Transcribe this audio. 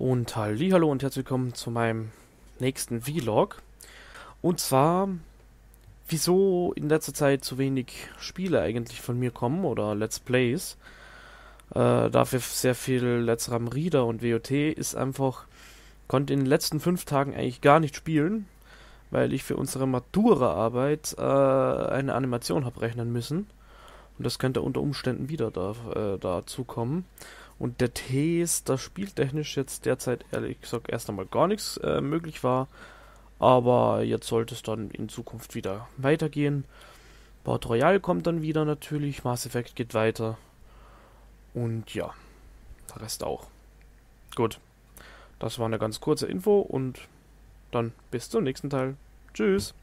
Und hallo und herzlich willkommen zu meinem nächsten Vlog. Und zwar, wieso in letzter Zeit zu wenig Spiele eigentlich von mir kommen oder Let's Plays. Äh, dafür sehr viel Let's Ram Reader und WOT ist einfach, konnte in den letzten fünf Tagen eigentlich gar nicht spielen, weil ich für unsere Matura-Arbeit äh, eine Animation habe rechnen müssen. Und das könnte unter Umständen wieder da, äh, dazu kommen. Und der ist da spieltechnisch jetzt derzeit ehrlich gesagt erst einmal gar nichts äh, möglich war. Aber jetzt sollte es dann in Zukunft wieder weitergehen. Port Royal kommt dann wieder natürlich, Mass Effect geht weiter. Und ja, der Rest auch. Gut, das war eine ganz kurze Info und dann bis zum nächsten Teil. Tschüss.